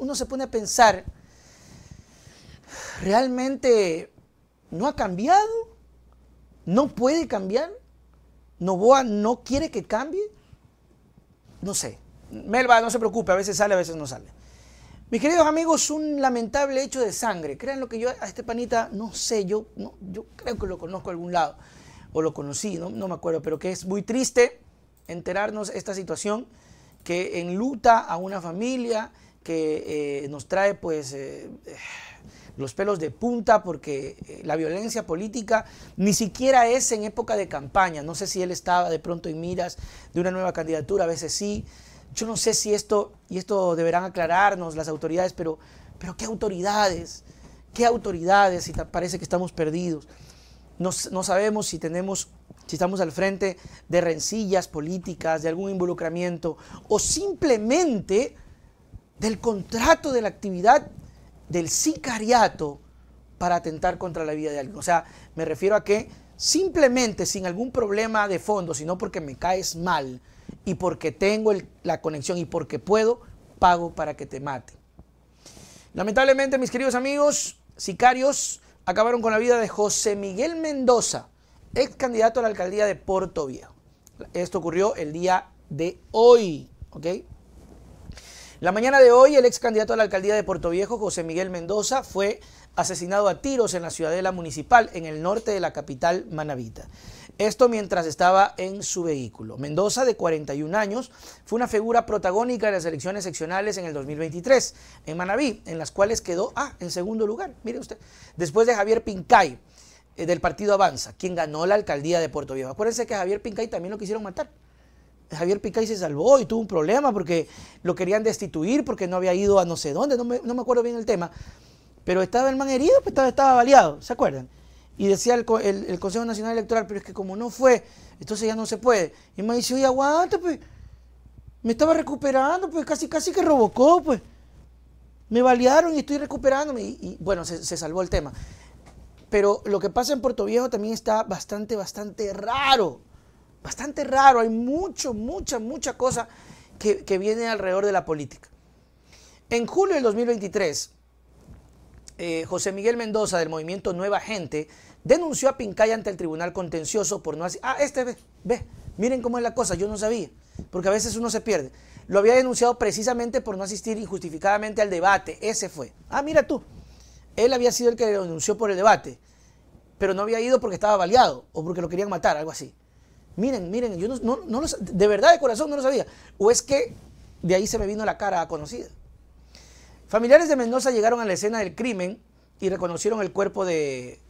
uno se pone a pensar, ¿realmente no ha cambiado? ¿No puede cambiar? ¿Novoa no quiere que cambie? No sé. Melba, no se preocupe, a veces sale, a veces no sale. Mis queridos amigos, un lamentable hecho de sangre. Crean lo que yo a este panita, no sé, yo, no, yo creo que lo conozco a algún lado, o lo conocí, no, me acuerdo, pero que es muy triste enterarnos esta situación que enluta a una familia, que eh, nos trae pues eh, los pelos de punta porque eh, la violencia política ni siquiera es en época de campaña. No sé si él estaba de pronto en miras de una nueva candidatura, a veces sí. Yo no sé si esto, y esto deberán aclararnos las autoridades, pero, pero ¿qué autoridades? ¿Qué autoridades? Si parece que estamos perdidos. No, no sabemos si tenemos si estamos al frente de rencillas políticas, de algún involucramiento, o simplemente del contrato de la actividad del sicariato para atentar contra la vida de alguien. O sea, me refiero a que simplemente sin algún problema de fondo, sino porque me caes mal y porque tengo la conexión y porque puedo, pago para que te mate. Lamentablemente, mis queridos amigos, sicarios acabaron con la vida de José Miguel Mendoza, ex candidato a la alcaldía de Puerto Viejo. Esto ocurrió el día de hoy, ¿ok? La mañana de hoy, el ex candidato a la alcaldía de Viejo, José Miguel Mendoza, fue asesinado a tiros en la ciudadela municipal en el norte de la capital Manavita. Esto mientras estaba en su vehículo. Mendoza, de 41 años, fue una figura protagónica en las elecciones seccionales en el 2023 en Manabí, en las cuales quedó ah, en segundo lugar, mire usted, después de Javier Pincay eh, del partido Avanza, quien ganó la alcaldía de Puerto Viejo. Acuérdense que Javier Pincay también lo quisieron matar. Javier Picay se salvó y tuvo un problema porque lo querían destituir porque no había ido a no sé dónde, no me, acuerdo bien el tema. Pero estaba el man herido, pues estaba, estaba baleado, ¿se acuerdan? Y decía el, Consejo Nacional Electoral, pero es que como no fue, entonces ya no se puede. Y me dice, oye, aguanta, pues. Me estaba recuperando, pues casi, casi que robocó, pues. Me balearon y estoy recuperándome. Y, bueno, se, se salvó el tema. Pero lo que pasa en Puerto Viejo también está bastante, bastante raro bastante raro, hay mucho, mucha, mucha cosa que, viene alrededor de la política. En julio del 2023, eh, José Miguel Mendoza del movimiento Nueva Gente denunció a Pincay ante el tribunal contencioso por no asistir. Ah, este, ve, ve, miren cómo es la cosa, yo no sabía, porque a veces uno se pierde. Lo había denunciado precisamente por no asistir injustificadamente al debate, ese fue. Ah, mira tú, él había sido el que lo denunció por el debate, pero no había ido porque estaba baleado o porque lo querían matar, algo así. Miren, miren, yo no, no, de verdad de corazón no lo sabía. O es que de ahí se me vino la cara conocida. Familiares de Mendoza llegaron a la escena del crimen y reconocieron el cuerpo de,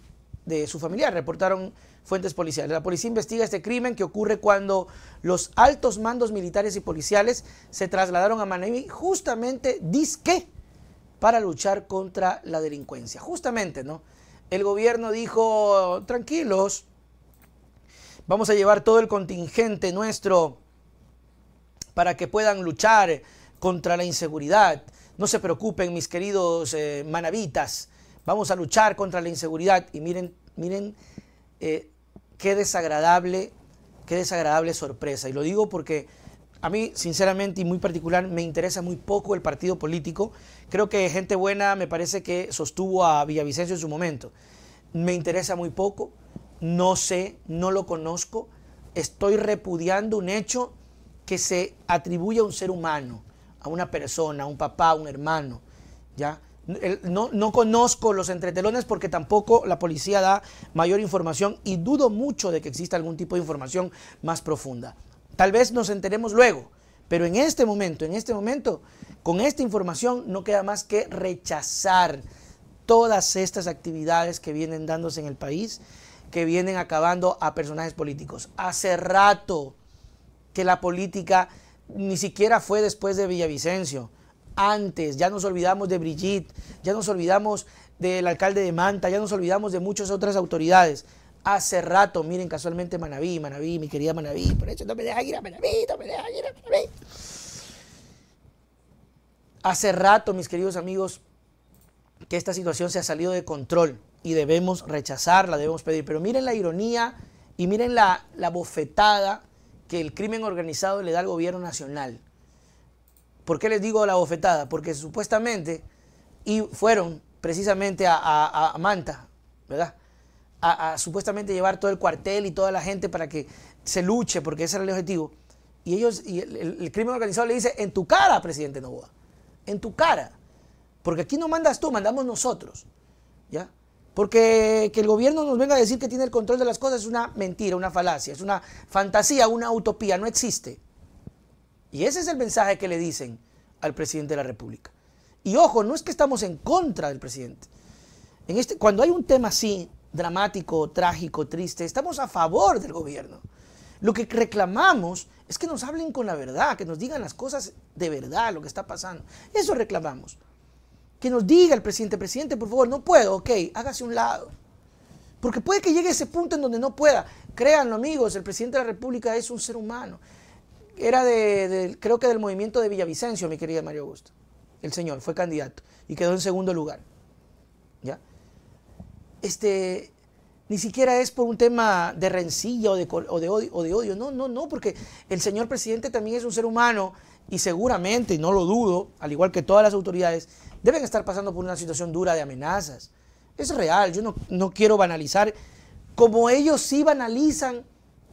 de su familiar, reportaron fuentes policiales. La policía investiga este crimen que ocurre cuando los altos mandos militares y policiales se trasladaron a Manaví justamente disque para luchar contra la delincuencia. Justamente, ¿no? El gobierno dijo, tranquilos, Vamos a llevar todo el contingente nuestro para que puedan luchar contra la inseguridad. No se preocupen, mis queridos manabitas eh, manavitas. Vamos a luchar contra la inseguridad. Y miren, miren eh, qué desagradable, qué desagradable sorpresa. Y lo digo porque a mí, sinceramente y muy particular, me interesa muy poco el partido político. Creo que gente buena me parece que sostuvo a Villavicencio en su momento. Me interesa muy poco no sé, no lo conozco, estoy repudiando un hecho que se atribuye a un ser humano, a una persona, a un papá, a un hermano, ¿ya? No, no, conozco los entretelones porque tampoco la policía da mayor información y dudo mucho de que exista algún tipo de información más profunda. Tal vez nos enteremos luego, pero en este momento, en este momento, con esta información no queda más que rechazar todas estas actividades que vienen dándose en el país que vienen acabando a personajes políticos. Hace rato que la política ni siquiera fue después de Villavicencio. Antes, ya nos olvidamos de Brigitte, ya nos olvidamos del alcalde de Manta, ya nos olvidamos de muchas otras autoridades. Hace rato, miren casualmente Manaví, Manaví, mi querida Manaví, por eso no me deja ir a Manaví, no me deja ir a Manaví. Hace rato, mis queridos amigos, que esta situación se ha salido de control y debemos rechazarla, debemos pedir. Pero miren la ironía y miren la, la bofetada que el crimen organizado le da al gobierno nacional. ¿Por qué les digo la bofetada? Porque supuestamente y fueron precisamente a, Manta, ¿verdad? A, supuestamente llevar todo el cuartel y toda la gente para que se luche, porque ese era el objetivo. Y ellos, y el, crimen organizado le dice, en tu cara, presidente Novoa, en tu cara. Porque aquí no mandas tú, mandamos nosotros. ¿Ya? Porque que el gobierno nos venga a decir que tiene el control de las cosas es una mentira, una falacia, es una fantasía, una utopía, no existe. Y ese es el mensaje que le dicen al presidente de la República. Y ojo, no es que estamos en contra del presidente. En este, cuando hay un tema así, dramático, trágico, triste, estamos a favor del gobierno. Lo que reclamamos es que nos hablen con la verdad, que nos digan las cosas de verdad, lo que está pasando. Eso reclamamos que nos diga el presidente, presidente, por favor, no puedo, ok, hágase un lado. Porque puede que llegue ese punto en donde no pueda. Créanlo, amigos, el presidente de la República es un ser humano. Era de, creo que del movimiento de Villavicencio, mi querida Mario Augusto. El señor fue candidato y quedó en segundo lugar. ¿Ya? Este, ni siquiera es por un tema de rencilla o de, odio, odio. No, no, no, porque el señor presidente también es un ser humano y seguramente, y no lo dudo, al igual que todas las autoridades, deben estar pasando por una situación dura de amenazas. Es real, yo no, no quiero banalizar como ellos sí banalizan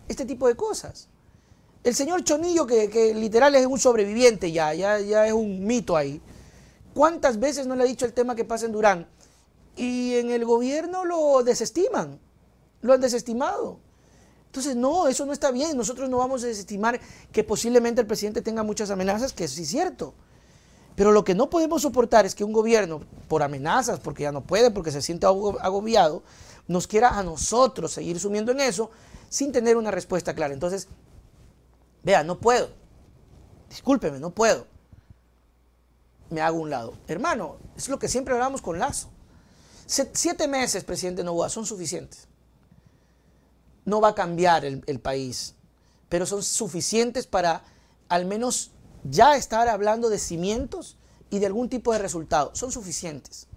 este tipo de cosas. El señor Chonillo, que, que, literal es un sobreviviente ya, ya, ya es un mito ahí. ¿Cuántas veces no le ha dicho el tema que pasa en Durán? Y en el gobierno lo desestiman lo han desestimado. Entonces, no, eso no está bien. Nosotros no vamos a desestimar que posiblemente el presidente tenga muchas amenazas, que sí es cierto. Pero lo que no podemos soportar es que un gobierno, por amenazas, porque ya no puede, porque se siente agobiado, nos quiera a nosotros seguir sumiendo en eso sin tener una respuesta clara. Entonces, vea, no puedo. Discúlpeme, no puedo. Me hago un lado. Hermano, es lo que siempre hablamos con Lazo. siete meses, presidente Novoa, son suficientes no va a cambiar el, país, pero son suficientes para al menos ya estar hablando de cimientos y de algún tipo de resultado. Son suficientes.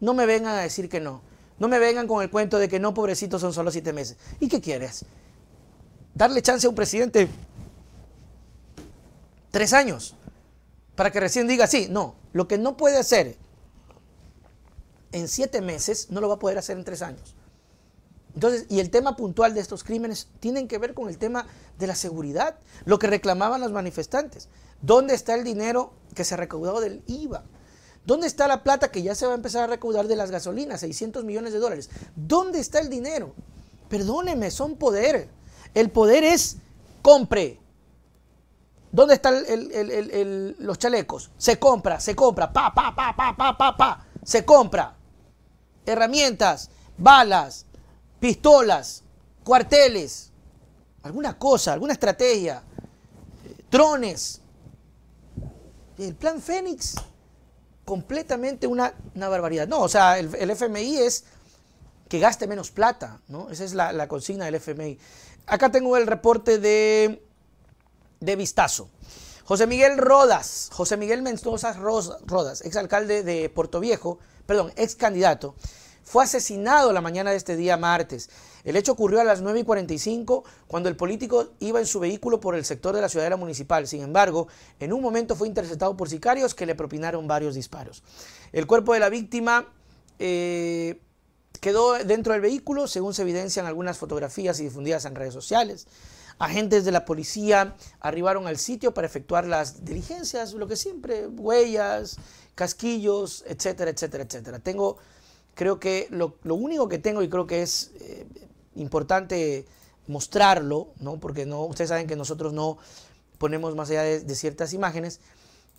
No me vengan a decir que no. No me vengan con el cuento de que no, pobrecito, son solo siete meses. ¿Y qué quieres? ¿Darle chance a un presidente tres años para que recién diga sí? No, lo que no puede hacer en siete meses no lo va a poder hacer en tres años. Entonces, y el tema puntual de estos crímenes tienen que ver con el tema de la seguridad, lo que reclamaban los manifestantes. ¿Dónde está el dinero que se recaudó del IVA? ¿Dónde está la plata que ya se va a empezar a recaudar de las gasolinas, 600 millones de dólares? ¿Dónde está el dinero? Perdóneme, son poder. El poder es compre. ¿Dónde están los chalecos? Se compra, se compra, pa, pa, pa, pa, pa, pa, pa, se compra. Herramientas, balas, pistolas, cuarteles, alguna cosa, alguna estrategia, trones. Eh, el plan Fénix, completamente una, barbaridad. No, o sea, el, FMI es que gaste menos plata, ¿no? Esa es la, consigna del FMI. Acá tengo el reporte de, de vistazo. José Miguel Rodas, José Miguel Mendoza Rodas, exalcalde de Puerto Viejo, perdón, ex candidato, fue asesinado la mañana de este día martes. El hecho ocurrió a las 9 y 45 cuando el político iba en su vehículo por el sector de la ciudadela municipal. Sin embargo, en un momento fue interceptado por sicarios que le propinaron varios disparos. El cuerpo de la víctima eh, quedó dentro del vehículo, según se evidencian algunas fotografías y difundidas en redes sociales. Agentes de la policía arribaron al sitio para efectuar las diligencias, lo que siempre, huellas, casquillos, etcétera, etcétera, etcétera. Tengo creo que lo, único que tengo y creo que es eh, importante mostrarlo, porque no, ustedes saben que nosotros no ponemos más allá de, ciertas imágenes,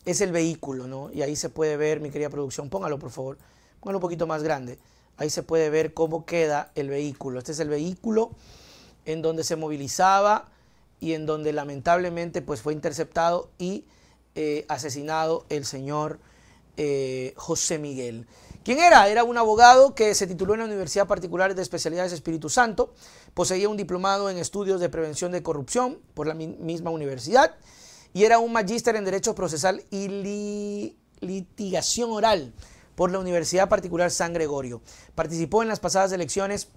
es el vehículo, ¿no? y ahí se puede ver, mi querida producción, póngalo por favor, póngalo un poquito más grande, ahí se puede ver cómo queda el vehículo. Este es el vehículo en donde se movilizaba y en donde lamentablemente pues, fue interceptado y eh, asesinado el señor eh, José Miguel. ¿Quién era? Era un abogado que se tituló en la Universidad Particular de Especialidades Espíritu Santo, poseía un diplomado en estudios de prevención de corrupción por la misma universidad y era un magíster en Derecho Procesal y Litigación Oral por la Universidad Particular San Gregorio. Participó en las pasadas elecciones.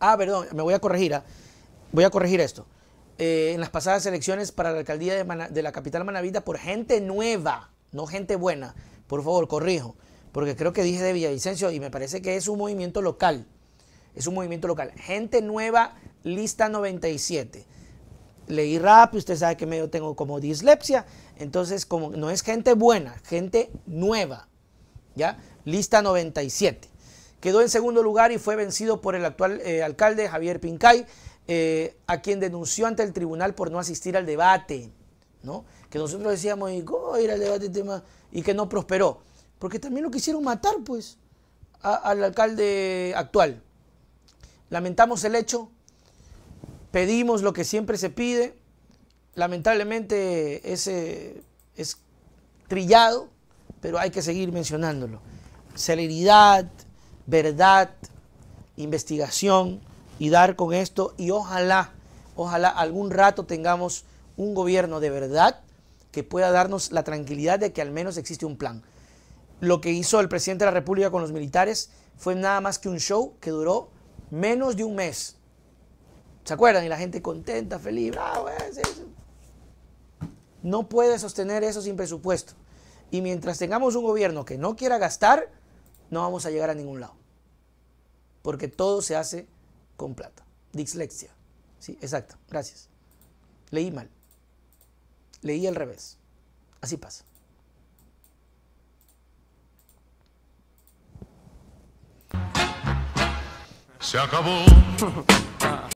Ah, perdón, me voy a corregir. ¿ah? Voy a corregir esto. Eh, en las pasadas elecciones para la alcaldía de, de la capital manavita por gente nueva, no gente buena. Por favor, corrijo porque creo que dije de Villavicencio y me parece que es un movimiento local. Es un movimiento local. Gente nueva, lista 97. Leí rápido, usted sabe que medio tengo como dislexia, entonces como no es gente buena, gente nueva. ¿Ya? Lista 97. Quedó en segundo lugar y fue vencido por el actual eh, alcalde Javier Pincay, eh, a quien denunció ante el tribunal por no asistir al debate, ¿no? Que nosotros decíamos, ir al debate y que no prosperó porque también lo quisieron matar, pues, al alcalde actual. Lamentamos el hecho, pedimos lo que siempre se pide, lamentablemente ese es trillado, pero hay que seguir mencionándolo. Celeridad, verdad, investigación y dar con esto y ojalá, ojalá algún rato tengamos un gobierno de verdad que pueda darnos la tranquilidad de que al menos existe un plan lo que hizo el presidente de la República con los militares fue nada más que un show que duró menos de un mes. ¿Se acuerdan? Y la gente contenta, feliz. Ah, no puede sostener eso sin presupuesto. Y mientras tengamos un gobierno que no quiera gastar, no vamos a llegar a ningún lado. Porque todo se hace con plata. Dislexia. Sí, exacto. Gracias. Leí mal. Leí al revés. Así pasa. Se acabó.